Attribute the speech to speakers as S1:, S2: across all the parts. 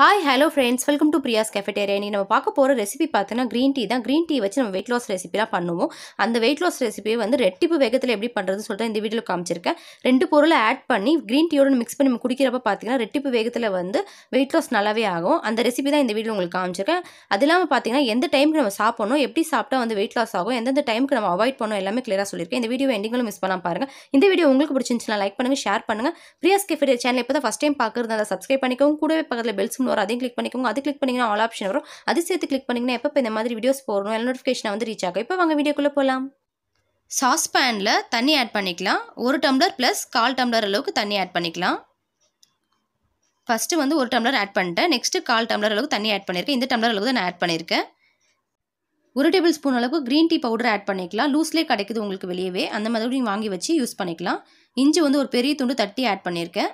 S1: hi hello friends welcome to Priya's cafeteria இன்றைக்கி நம்ம பார்க்க போகிற ரெசிபி பார்த்தீங்கன்னா க்ரீன் டீ தான் க்ரீன் டீ வச்சு நம்ம வெயிட் லாஸ் ரெசிபிலாம் பண்ணுவோம் அந்த வெயிட் லாஸ் ரெசிபியை வந்து ரெட்டிப்பு வேகத்தில் எப்படி பண்ணுறதுன்னு சொல்லிட்டு இந்த வீடியோவில் காமிச்சிருக்கேன் ரெண்டு பொருளை ஆட் பண்ணி க்ரீன் டீயோட மிக்ஸ் பண்ணி நம்ம குடிக்கிறப்ப பார்த்தீங்கன்னா ரெட்டிப்பு வேகத்தில் வந்து வெயிட் லாஸ் நல்லாவே ஆகும் அந்த ரெசிபி தான் இந்த வீடியோ உங்களுக்கு காமிச்சிருக்கேன் அது இல்லாமல் பார்த்தீங்கன்னா எந்த டைமுக்கு நம்ம சாப்பிடணும் எப்படி சாப்பிட்டா வந்து வெயிட் லாஸ் ஆகும் எந்தெந்த டைமுக்கு நம்ம அவாய்ட் பண்ணணும் எல்லாமே கிளியராக சொல்லியிருக்கேன் இந்த வீடியோ எண்டிங்களும் மிஸ் பண்ணால் பாருங்கள் இந்த வீடியோ உங்களுக்கு பிடிச்சிருந்துச்சுன்னா லைக் பண்ணுங்கள் ஷேர் பண்ணுங்கள் பிரியாஸ் கெஃபேட்டேரியா சேனல் இப்போ தான் ஃபஸ்ட் டைம் பார்க்குறது அதை சப்ஸ்கிரைப் பண்ணிக்கவும் கூடவே பக்கத்தில் பெல்ஸ் ஆப்ஷன் வரும் அதையும் கிளிக் பண்ணிக்கோங்க அது கிளிக் பண்ணிங்கன்னா ஆல் ஆப்ஷன் வரும் அது சேர்த்து கிளிக் பண்ணிங்கன்னா எப்போ இந்த மாதிரி வீடியோஸ் போடணும் எல்லா நோட்டிஃபிகேஷனை வந்து ரீச் ஆகும் இப்போ வாங்க வீடியோக்குள்ளே போகலாம் சாஸ்பேனில் தண்ணி ஆட் பண்ணிக்கலாம் ஒரு டம்ளர் ப்ளஸ் கால் டம்ளர் அளவுக்கு தண்ணி ஆட் பண்ணிக்கலாம் ஃபஸ்ட்டு வந்து ஒரு டம்ளர் ஆட் பண்ணிட்டேன் நெக்ஸ்ட்டு கால் டம்ளர் அளவுக்கு தண்ணி ஆட் பண்ணியிருக்கேன் இந்த டம்ளர் அளவுக்கு தான் நான் ஆட் பண்ணியிருக்கேன் ஒரு டேபிள் ஸ்பூன் அளவுக்கு க்ரீன் டீ பவுடர் ஆட் பண்ணிக்கலாம் லூஸ்லேயே கிடைக்குது உங்களுக்கு வெளியவே அந்த மாதிரி நீங்கள் வாங்கி வச்சு யூஸ் பண்ணிக்கலாம் இஞ்சி வந்து ஒரு பெரிய துண்டு தட்டி ஆட் பண்ணியிருக்கேன்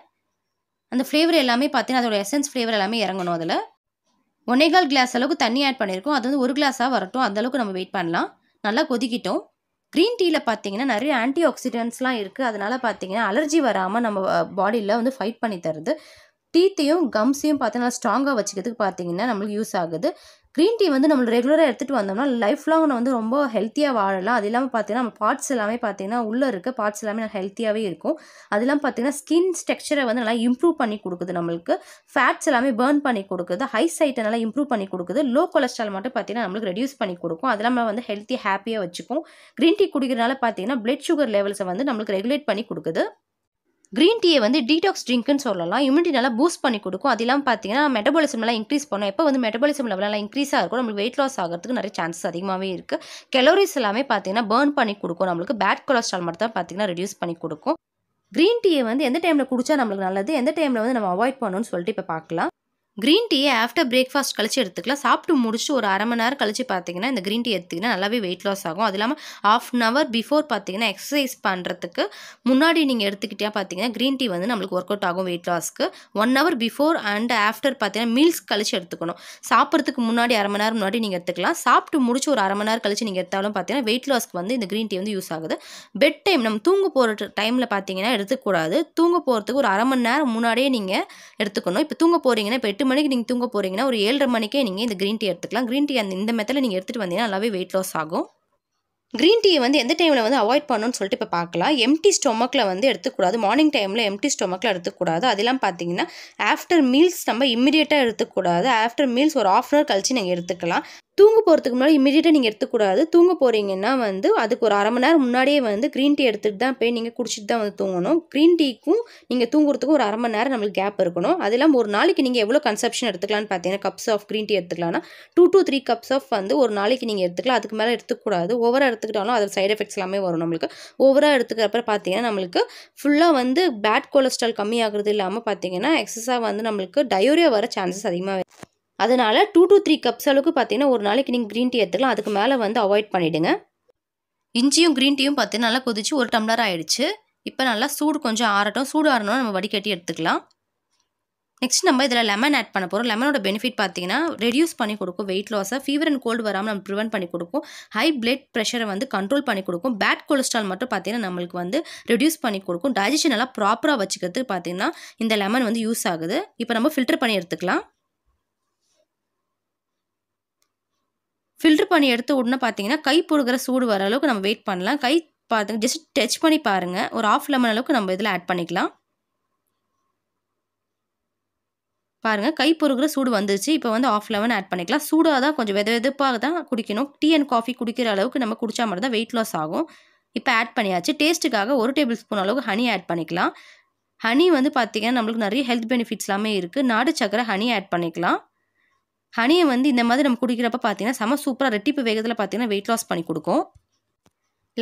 S1: அந்த ஃப்ளேவர் எல்லாமே பார்த்தீங்கன்னா அதோட எசன்ஸ் ஃப்ளேவர் எல்லாமே இறங்கணும் அதில் ஒன்னேகால் கிளாஸ் அளவுக்கு தண்ணி ஆட் பண்ணியிருக்கோம் அது வந்து ஒரு கிளாஸாக வரட்டும் அந்தளவுக்கு நம்ம வெயிட் பண்ணலாம் நல்லா கொதிக்கிட்டோம் க்ரீன் டீயில் பார்த்தீங்கன்னா நிறைய ஆன்டி ஆக்சிடென்ட்ஸ்லாம் இருக்குது அதனால் பார்த்தீங்கன்னா அலர்ஜி வராமல் நம்ம பாடியில் வந்து ஃபைட் பண்ணி தருது டீத்தையும் கம்ஸையும் பார்த்தீங்கன்னா ஸ்ட்ராங்காக வச்சுக்கிறதுக்கு பார்த்தீங்கன்னா நம்மளுக்கு யூஸ் ஆகுது க்ரீன் டீ வந்து நம்ம ரெகுலராக எடுத்துகிட்டு வந்தோம்னா லைஃப் லாங் வந்து ரொம்ப ஹெல்த்தியாக வாழலாம் அது இல்லாமல் பார்த்தீங்கன்னா நம்ம பார்ட்ஸ் எல்லாமே பார்த்தீங்கன்னா உள்ளே இருக்க பார்ட்ஸ் எல்லாமே நல்லா ஹெல்த்தியாகவே இருக்கும் அதெல்லாம் பார்த்தீங்கன்னா ஸ்கின் ஸ்ட்ரக்சரை வந்து நல்லா இம்ப்ரூவ் பண்ணி கொடுக்குது நம்மளுக்கு ஃபேட்ஸ் எல்லாமே பேர்ன் பண்ணி கொடுக்குது ஹை சைட்டை நல்லா இம்ப்ரூவ் பண்ணி கொடுக்குது லோ கொலஸ்ட்ரால் மட்டும் பார்த்தீங்கன்னா நம்மளுக்கு ரெடியூஸ் பண்ணி கொடுக்கும் அது இல்லாமல் வந்து ஹெல்த்தி ஹாப்பியாக வச்சுக்கும் க்ரீன் டீ குடிக்கிறதுனால பார்த்தீங்கன்னா பிளட் சுகர் லெவல்ஸை வந்து நம்மளுக்கு ரெகுலேட் பண்ணி கொடுக்குது க்ரீன் டீயை வந்து டீடாக்ஸ் ட்ரிங்க்னு சொல்லலாம் இம்யூனிட்டி நல்லா பூஸ்ட் பண்ணி கொடுக்கும் அது இல்லாமல் பார்த்தீங்கன்னா மெட்டபாலிசம்லாம் இன்க்ரீஸ் பண்ணும் எப்போ வந்து மெட்டபாலிசம் லெவலெல்லாம் இன்க்ரீஸாக இருக்கும் நம்மளுக்கு வெயிட் லாஸ் ஆகிறதுக்கு நிறைய சான்சஸ் அதிகமாகவே இருக்குது கெலோரிஸ் எல்லாமே பார்த்தீங்கன்னா பேர்ன் பண்ணி கொடுக்கும் நம்மளுக்கு பேட் கொலஸ்ட்ரால் மட்டும் தான் பார்த்தீங்கன்னா ரெடியூஸ் பண்ணி கொடுக்கும் க்ரீன் டீயை வந்து எந்த டைமில் குடித்தா நம்மளுக்கு நல்லது எந்த டைமில் வந்து நம்ம அவாய்ட் பண்ணணும்னு சொல்லிட்டு இப்போ பார்க்கலாம் க்ரீன் டீயை ஆஃப்டர் பிரேக்ஃபாஸ்ட் கழிச்சு எடுத்துக்கலாம் சாப்பிட்டு முடிச்சுட்டு ஒரு அரை மணி நேரம் கழிச்சு பார்த்தீங்கன்னா இந்த க்ரீன் டீ எடுத்திங்கன்னா நல்லாவே வெயிட் லாஸ் ஆகும் அது இல்லாமல் ஆஃப் அன் ஹவர் பிஃபோர் பார்த்தீங்கன்னா எக்ஸசைஸ் பண்ணுறதுக்கு முன்னாடி நீங்கள் எடுத்துக்கிட்டே பார்த்தீங்கன்னா க்ரீன் டீ வந்து நம்மளுக்கு ஒர்க் அவுட் ஆகும் வெயிட் லாஸ்க்கு one hour before and after பார்த்தீங்கன்னா மீல்ஸ் கழிச்சு எடுத்துக்கணும் சாப்பிட்றதுக்கு முன்னாடி அரை மணி நேரம் முன்னாடி நீங்கள் எடுத்துக்கலாம் சாப்பிட்டு முடிச்சு ஒரு அரை மணி நேரம் கழிச்சு நீங்கள் எடுத்தாலும் பார்த்தீங்கன்னா வெயிட் லாஸ்க்கு வந்து இந்த க்ரீன் டீ வந்து யூஸ் ஆகுது பெட் டைம் நம்ம தூங்க போகிற டைமில் பார்த்தீங்கன்னா எடுத்துக்கூடாது தூங்க போகிறதுக்கு ஒரு அரை மணி நேரம் முன்னாடியே நீங்கள் எடுத்துக்கணும் இப்போ தூங்க போகிறீங்கன்னா இப்போ எட்டு மணிக்கு நீங்கள் தூங்க போகிறீங்கன்னா ஒரு ஏழரை மணிக்கே நீங்கள் இந்த க்ரீன் டீ எடுத்துக்கலாம் க்ரீன் டீ அந்த இந்த மெத்தில் நீங்கள் எடுத்துகிட்டு வந்தீங்கன்னா நல்லாவே வெயிட் லாஸ் ஆகும் க்ரீன் டீயை வந்து எந்த டைமில் வந்து அவாய்ட் பண்ணணும்னு சொல்லிட்டு இப்போ பார்க்கலாம் எம்டி ஸ்டொமக்கில் வந்து எடுத்துக்கூடாது மார்னிங் டைமில் எம்டி ஸ்டொமக்கில் எடுத்துக்கூடாது அதெல்லாம் பார்த்தீங்கன்னா ஆஃப்டர் மீல்ஸ் நம்ம இம்மிடியேட்டாக எடுத்துக்கூடாது ஆஃப்டர் மீல்ஸ் ஒரு ஆஃப் அன் அவர் கழிச்சு நீங்கள் எடுத்துக்கலாம் தூங்க போகிறதுக்கு முன்னாடி இமீடியட்டாக நீங்கள் எடுத்துக்கூடாது தூங்க போகிறீங்கன்னா வந்து அதுக்கு ஒரு அரை மணி நேரம் முன்னாடியே வந்து க்ரீன் டீ எடுத்துகிட்டு தான் போய் நீங்கள் குடிச்சிட்டு தான் வந்து தூங்கணும் க்ரீன் டீக்கும் நீங்கள் தூங்குறதுக்கும் ஒரு அரை மணி நேரம் நம்மளுக்கு கேப் இருக்கணும் அது இல்லாமல் ஒரு நாளைக்கு நீங்கள் எவ்வளோ கன்செப்ஷன் எடுத்துக்கலாம்னு பார்த்தீங்கன்னா கப்ஸ் ஆஃப் க்ரீன் டீ எடுத்துக்கலாம்னா two two three cups of வந்து ஒரு நாளைக்கு நீங்கள் எடுத்துக்கலாம் அதுக்கு மேலே எடுத்துக்கூடாது ஓவராக எடுத்துக்கிட்டாலும் அதில் சைட் எஃபெக்ட்ஸ் எல்லாமே வரும் நம்மளுக்கு ஓவராக எடுத்துக்கிறப்ப பார்த்தீங்கன்னா நம்மளுக்கு ஃபுல்லாக வந்து பேட் கொலஸ்ட்ரால் கம்மியாகிறது இல்லாமல் பார்த்தீங்கன்னா எக்ஸஸாக வந்து நம்மளுக்கு டயோரியா வர சான்சஸ் அதிகமாக அதனால் டூ டு த்ரீ கப்ஸ் அளவுக்கு பார்த்தீங்கன்னா ஒரு நாளைக்கு நீங்கள் க்ரீன் டீ எடுத்துக்கலாம் அதுக்கு மேலே வந்து அவாய்ட் பண்ணிவிடுங்க இஞ்சியும் க்ரீன் டீயும் பார்த்தீங்கன்னா நல்லா கொதிச்சு ஒரு டம்ளர் ஆகிடுச்சு இப்போ நல்லா சூடு கொஞ்சம் ஆறட்டும் சூடு ஆறணும் நம்ம வடிகட்டி எடுத்துக்கலாம் நெக்ஸ்ட் நம்ம இதில் லெமன் ஆட் பண்ண போகிறோம் லெமனோட பெனிஃபிட் பார்த்தீங்கன்னா ரெடியூஸ் பண்ணி கொடுக்கும் வெயிட் லாஸை ஃபீவர் அண்ட் கோல்டு வராமல் நம்ம ப்ரிவென்ட் பண்ணி கொடுக்கும் ஹை பிளட் ப்ரெஷரை வந்து கண்ட்ரோல் பண்ணி கொடுக்கும் பேட் கொலஸ்ட்ரால் மட்டும் பார்த்தீங்கன்னா நம்மளுக்கு வந்து ரெடியூஸ் பண்ணி கொடுக்கும் டைஜஷன் நல்லா ப்ராப்பராக வச்சுக்கிறதுக்கு பார்த்தீங்கன்னா இந்த லெமன் வந்து யூஸ் ஆகுது இப்போ நம்ம ஃபில்டர் பண்ணி எடுத்துக்கலாம் ஃபில்ட்ரு பண்ணி எடுத்து உடனே பார்த்தீங்கன்னா கை பொறுக்கிற சூடு வர அளவுக்கு நம்ம வெயிட் பண்ணலாம் கை பார்த்து ஜஸ்ட் டச் பண்ணி பாருங்கள் ஒரு ஆஃப் லெமன் அளவுக்கு நம்ம இதில் ஆட் பண்ணிக்கலாம் பாருங்கள் கை பொறுக்கிற சூடு வந்துச்சு இப்போ வந்து ஆஃப் லெமன் ஆட் பண்ணிக்கலாம் சூடாக தான் கொஞ்சம் வெத வெதுப்பாக தான் குடிக்கணும் டீ அண்ட் காஃபி குடிக்கிற அளவுக்கு நம்ம குடித்தா மட்டும் தான் வெயிட் லாஸ் ஆகும் இப்போ ஆட் பண்ணியாச்சு டேஸ்ட்டுக்காக ஒரு டேபிள் ஸ்பூன் அளவுக்கு ஹனி ஆட் பண்ணிக்கலாம் ஹனி வந்து பார்த்திங்கன்னா நம்மளுக்கு நிறைய ஹெல்த் பெனிஃபிட்ஸ் எல்லாமே இருக்குது நாடு சக்கரை ஹனி ஆட் பண்ணிக்கலாம் ஹனியை வந்து இந்த மாதிரி நம்ம குடிக்கிறப்ப பார்த்தீங்கன்னா செம சூப்பராக ரெட்டிப்பு வேகத்தில் பார்த்தீங்கன்னா வெயிட் லாஸ் பண்ணி கொடுக்கும்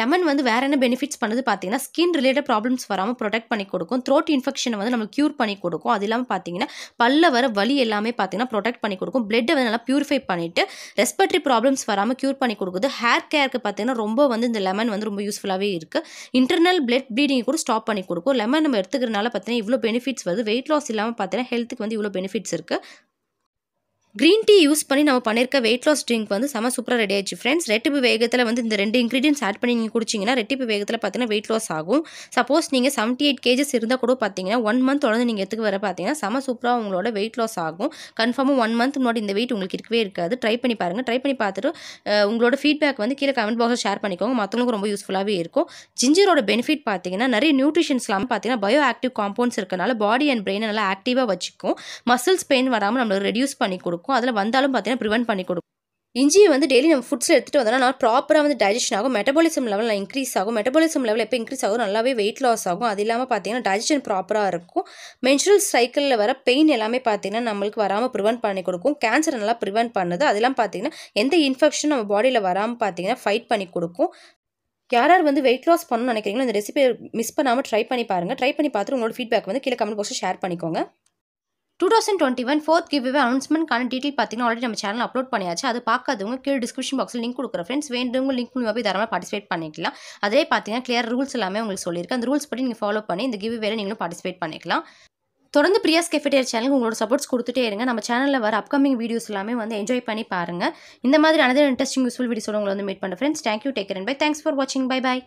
S1: லெமன் வந்து வேறு என்ன பெனிஃபிட்ஸ் பண்ணுது பார்த்தீங்கன்னா ஸ்கின் ரிலேட்டட் ப்ராப்ளம்ஸ் வராமல் ப்ரொடெக்ட் பண்ணி கொடுக்கும் த்ரோட் இன்ஃபெக்ஷனை வந்து நம்ம க்யூர் பண்ணி கொடுக்கும் அது இல்லாமல் பார்த்தீங்கன்னா பல்ல வர வலி எல்லாமே பார்த்தீங்கன்னா ப்ரொடெக்ட் பண்ணி கொடுக்கும் பிளட்டை வந்து நல்லா ப்யூரிஃபை பண்ணிவிட்டு ரெஸ்பிரட்டரி ப்ராப்ளம்ஸ் வராமல் க்யூர் பண்ணி கொடுக்குது ஹேர் கேருக்கு பார்த்தீங்கன்னா ரொம்ப வந்து இந்த லெமன் வந்து ரொம்ப யூஸ்ஃபுல்லாகவே இருக்குது இன்டர்னல் பிளட் ப்ளீடிங்கை கூட ஸ்டாப் பண்ணி கொடுக்கும் லெமன் நம்ம எடுத்துக்கிறனால பார்த்தீங்கன்னா இவ்வளோ பெனிஃபிட்ஸ் வருது வெயிட் லாஸ் இல்லாமல் பார்த்தீங்கன்னா ஹெல்த்துக்கு வந்து இவ்வளோ பெனிஃபிட்ஸ் இருக்குது க்ரீன் டீ யூஸ் பண்ணி நம்ம பண்ணியிருக்க வெயிட் லாஸ் ட்ரிங்க் வந்து செம சூப்பராக ரெடி ஆயிடுச்சு ஃப்ரெண்ட்ஸ் ரெட்டிப்பு வேகத்தில் வந்து இந்த ரெண்டு இன்க்ரீடியன்ஸ் ஆட் பண்ணி நீங்கள் குடிச்சிங்கன்னா ரெட்டிப்பு வேகத்தில் பார்த்தீங்கன்னா வெயிட் லாஸ் ஆகும் சப்போஸ் நீங்கள் செவன்ட்டி எயிட் கேஜஸ் இருந்தால் கூட பார்த்தீங்கன்னா ஒன் மந்த் தொடர்ந்து நீங்கள் எடுத்துக்க வர பார்த்தீங்கன்னா செம சூப்பராக உங்களோட வெயிட் லாஸ் ஆகும் கன்ஃபார்மாக ஒன் மந்த் முன்னாடி இந்த வெயிட் உங்களுக்கு இருக்கவே இருக்காது ட்ரை பண்ணி பாருங்கள் ட்ரை பண்ணி பார்த்துட்டு உங்களோட ஃபீட்பேக் வந்து கீழே கமெண்ட் பாக்ஸில் ஷேர் பண்ணிக்கோங்க மற்றவங்களுக்கு ரொம்ப யூஸ்ஃபுல்லாகவே இருக்கும் ஜிஞ்சரோட பெனிஃபிட் பார்த்தீங்கன்னா நிறைய நியூட்ரிஷன்ஸ்லாம் பார்த்தீங்கன்னா பயோ ஆக்டிவ் காம்பவுண்ட்ஸ் இருக்கனால பாடி அண்ட் பிரெயினை நல்லா ஆக்டிவாக வச்சுக்கும் மசில்ஸ் பெயின் வராமல் நம்மளுக்கு ரெடியூஸ் பண்ணி கொடுக்கும் கொடுக்கும் அதில் வந்தாலும் பார்த்தீங்கன்னா ப்ரிவென்ட் பண்ணி கொடுக்கும் இஞ்சியை வந்து டெய்லி நம்ம ஃபுட்ஸில் எடுத்துகிட்டு வந்தோம்னா ப்ராப்பராக வந்து டைஜஷன் ஆகும் மெட்டபாலிசம் லெவலில் இன்க்ரீஸ் ஆகும் மெட்டபாலிசம் லெவல் எப்போ இன்க்ரீஸ் ஆகும் நல்லாவே வெயிட் லாஸ் ஆகும் அது இல்லாமல் பார்த்தீங்கன்னா டைஜஷன் ப்ராப்பராக இருக்கும் மென்சுரல் சைக்கிளில் வர பெயின் எல்லாமே பார்த்தீங்கன்னா நம்மளுக்கு வராமல் ப்ரிவென்ட் பண்ணி கொடுக்கும் கேன்சரை நல்லா ப்ரிவென்ட் பண்ணுது அதெல்லாம் பார்த்தீங்கன்னா எந்த இன்ஃபெக்ஷன் நம்ம பாடியில் வராமல் பார்த்தீங்கன்னா ஃபைட் பண்ணி கொடுக்கும் யார் யார் வந்து வெயிட் லாஸ் பண்ணணும்னு நினைக்கிறீங்களோ இந்த ரெசிபி மிஸ் பண்ணாமல் ட்ரை பண்ணி பாருங்கள் ட்ரை பண்ணி பார்த்துட்டு உங்களோட ஃபீட்பேக் வந்து கீழே கமெண்ட் பாக்ஸில் ஷேர் பண்ணிக்கோங்க two thousand twenty one fourth giveaway அனௌன்ஸ்மெண்ட்கான டீட்டெயில் பார்த்தீங்கன்னா ஆல்ரெடி நம்ம சேனல் அப்லோட் பண்ணியாச்சு அது பார்க்காதவங்க கீழே டிஸ்கிரிப்ஷன் பாக்ஸில் லிங்க் கொடுக்குற ஃப்ரெண்ட்ஸ் வேண்டவங்க லிங்க் மூலியமாக போய் தரமாக பார்ட்டிசிபேட் பண்ணிக்கலாம் அதே பார்த்தீங்கன்னா கிளியர் ரூல்ஸ் எல்லாமே உங்களுக்கு சொல்லியிருக்கேன் அந்த ரூல்ஸ் படி நீங்கள் ஃபாலோ பண்ணி இந்த கிவ் கிவ்வேல நீங்களும் பார்ட்டிசிபேட் பண்ணிக்கலாம் தொடர்ந்து பிரியாஸ் கெஃபேட்டர் சேனலுக்கு உங்களோட சப்போர்ட்ஸ் கொடுத்துட்டே இருங்க நம்ம சேனலில் வர அப்கமிங் வீடியோஸ் எல்லாமே வந்து என்ஜாய் பண்ணி பாருங்கள் இந்த மாதிரி அனதர் இன்ட்ரெஸ்டிங் யூஸ்ஃபுல் வீடியோஸோட உங்களை வந்து மீட் பண்ணுறேன் friends thank you take care and bye thanks for வாட்சிங் பை பை